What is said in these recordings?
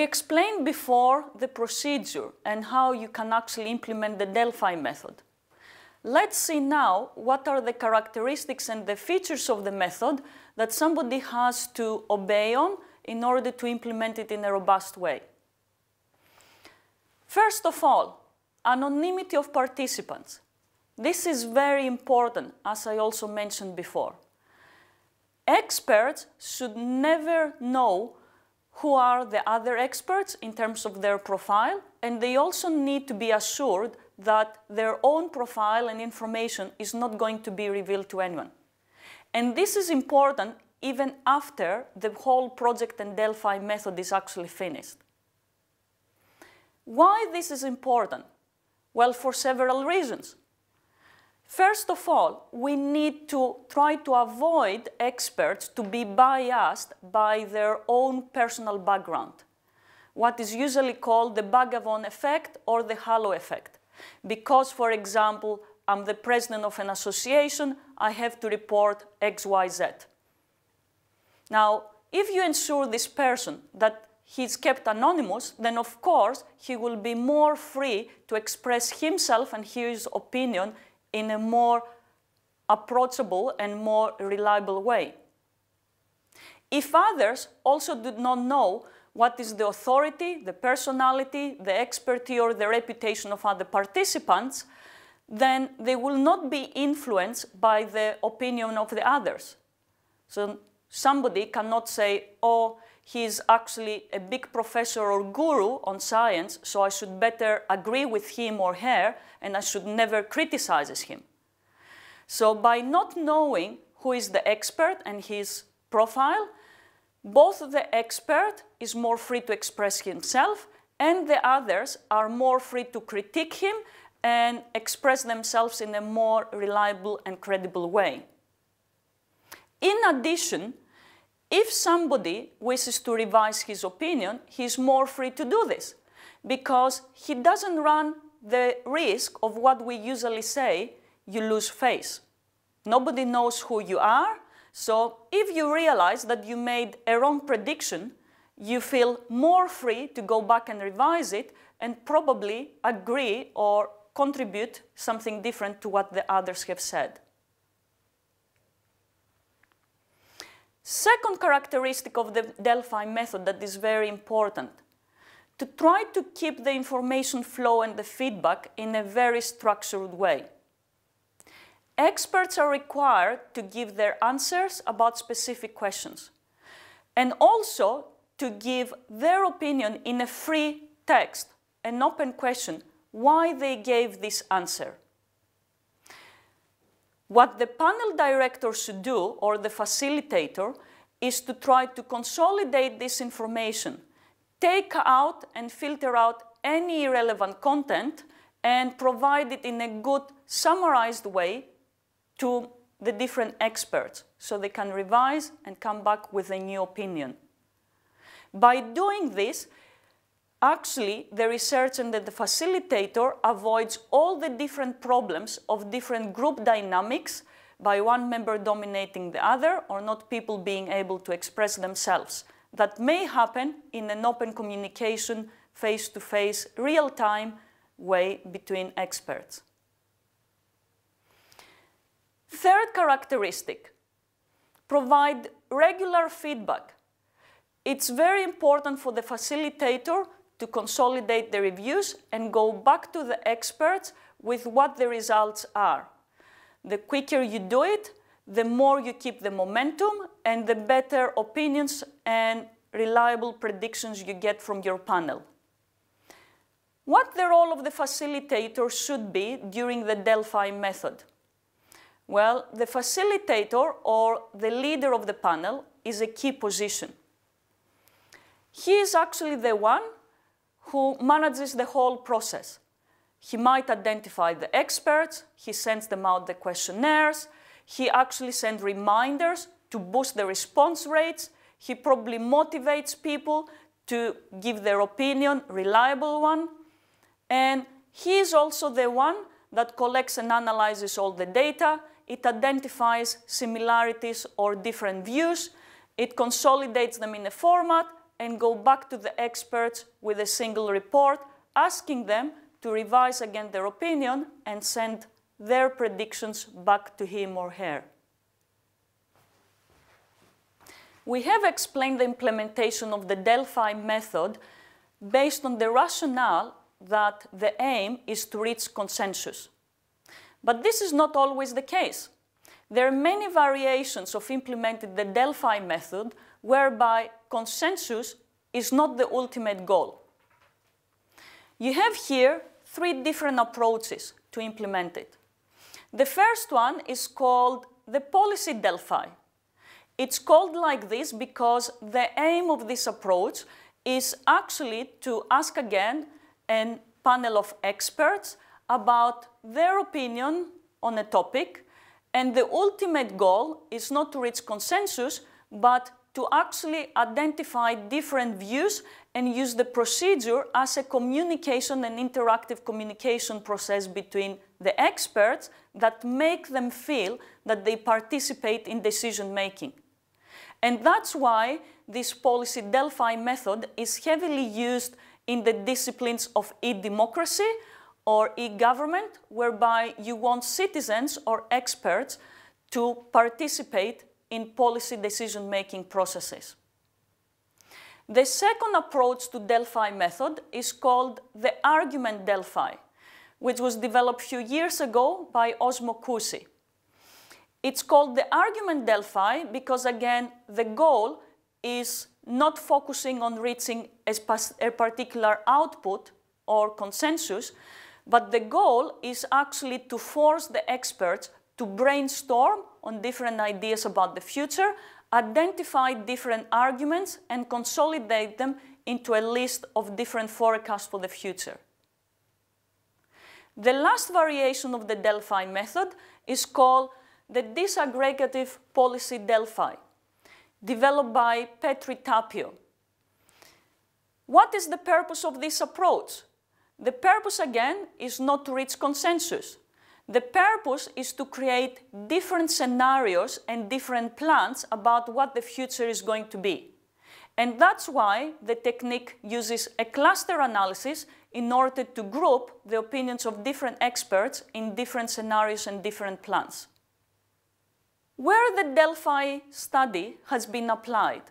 We explained before the procedure and how you can actually implement the Delphi method. Let's see now what are the characteristics and the features of the method that somebody has to obey on in order to implement it in a robust way. First of all, anonymity of participants. This is very important, as I also mentioned before. Experts should never know who are the other experts in terms of their profile, and they also need to be assured that their own profile and information is not going to be revealed to anyone. And this is important even after the whole project and Delphi method is actually finished. Why this is important? Well, for several reasons. First of all, we need to try to avoid experts to be biased by their own personal background, what is usually called the Bagavon effect or the halo effect. Because, for example, I'm the president of an association, I have to report XYZ. Now, if you ensure this person that he's kept anonymous, then of course he will be more free to express himself and his opinion in a more approachable and more reliable way. If others also do not know what is the authority, the personality, the expertise or the reputation of other participants, then they will not be influenced by the opinion of the others. So somebody cannot say, oh, he's actually a big professor or guru on science, so I should better agree with him or her, and I should never criticize him. So by not knowing who is the expert and his profile, both the expert is more free to express himself and the others are more free to critique him and express themselves in a more reliable and credible way. In addition, if somebody wishes to revise his opinion, he is more free to do this because he doesn't run the risk of what we usually say, you lose face. Nobody knows who you are, so if you realize that you made a wrong prediction, you feel more free to go back and revise it and probably agree or contribute something different to what the others have said. Second characteristic of the Delphi method that is very important, to try to keep the information flow and the feedback in a very structured way. Experts are required to give their answers about specific questions and also to give their opinion in a free text, an open question, why they gave this answer. What the panel director should do, or the facilitator, is to try to consolidate this information, take out and filter out any irrelevant content, and provide it in a good, summarized way to the different experts so they can revise and come back with a new opinion. By doing this, Actually, the research and the facilitator avoids all the different problems of different group dynamics by one member dominating the other or not people being able to express themselves. That may happen in an open communication, face-to-face, real-time way between experts. Third characteristic, provide regular feedback. It's very important for the facilitator to consolidate the reviews and go back to the experts with what the results are. The quicker you do it, the more you keep the momentum and the better opinions and reliable predictions you get from your panel. What the role of the facilitator should be during the Delphi method? Well, the facilitator or the leader of the panel is a key position. He is actually the one who manages the whole process. He might identify the experts, he sends them out the questionnaires, he actually sends reminders to boost the response rates, he probably motivates people to give their opinion, reliable one, and he is also the one that collects and analyzes all the data, it identifies similarities or different views, it consolidates them in a format, and go back to the experts with a single report, asking them to revise again their opinion and send their predictions back to him or her. We have explained the implementation of the Delphi method based on the rationale that the aim is to reach consensus. But this is not always the case. There are many variations of implementing the Delphi method whereby consensus is not the ultimate goal. You have here three different approaches to implement it. The first one is called the policy Delphi. It's called like this because the aim of this approach is actually to ask again a panel of experts about their opinion on a topic and the ultimate goal is not to reach consensus, but to actually identify different views and use the procedure as a communication and interactive communication process between the experts that make them feel that they participate in decision making. And that's why this policy Delphi method is heavily used in the disciplines of e-democracy, or e-government, whereby you want citizens or experts to participate in policy decision-making processes. The second approach to Delphi method is called the argument Delphi, which was developed a few years ago by Osmo Kusi. It's called the argument Delphi because, again, the goal is not focusing on reaching a particular output or consensus, but the goal is actually to force the experts to brainstorm on different ideas about the future, identify different arguments, and consolidate them into a list of different forecasts for the future. The last variation of the Delphi method is called the disaggregative policy Delphi, developed by Petri Tapio. What is the purpose of this approach? The purpose, again, is not to reach consensus. The purpose is to create different scenarios and different plans about what the future is going to be. And that's why the technique uses a cluster analysis in order to group the opinions of different experts in different scenarios and different plans. Where the Delphi study has been applied?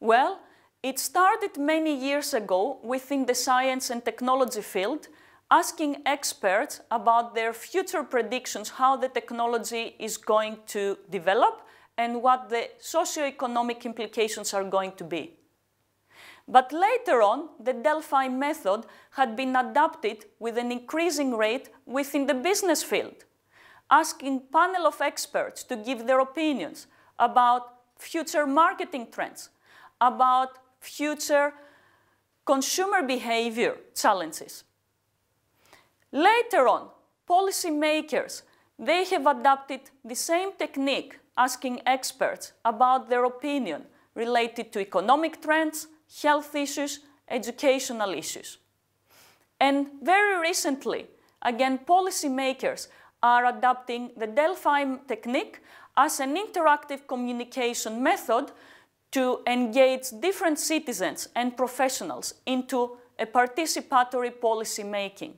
Well, it started many years ago within the science and technology field, asking experts about their future predictions, how the technology is going to develop and what the socioeconomic implications are going to be. But later on, the Delphi method had been adapted with an increasing rate within the business field, asking panel of experts to give their opinions about future marketing trends, about future consumer behavior challenges. Later on, policymakers, they have adopted the same technique asking experts about their opinion related to economic trends, health issues, educational issues. And very recently, again, policymakers are adopting the Delphi technique as an interactive communication method to engage different citizens and professionals into a participatory policy making.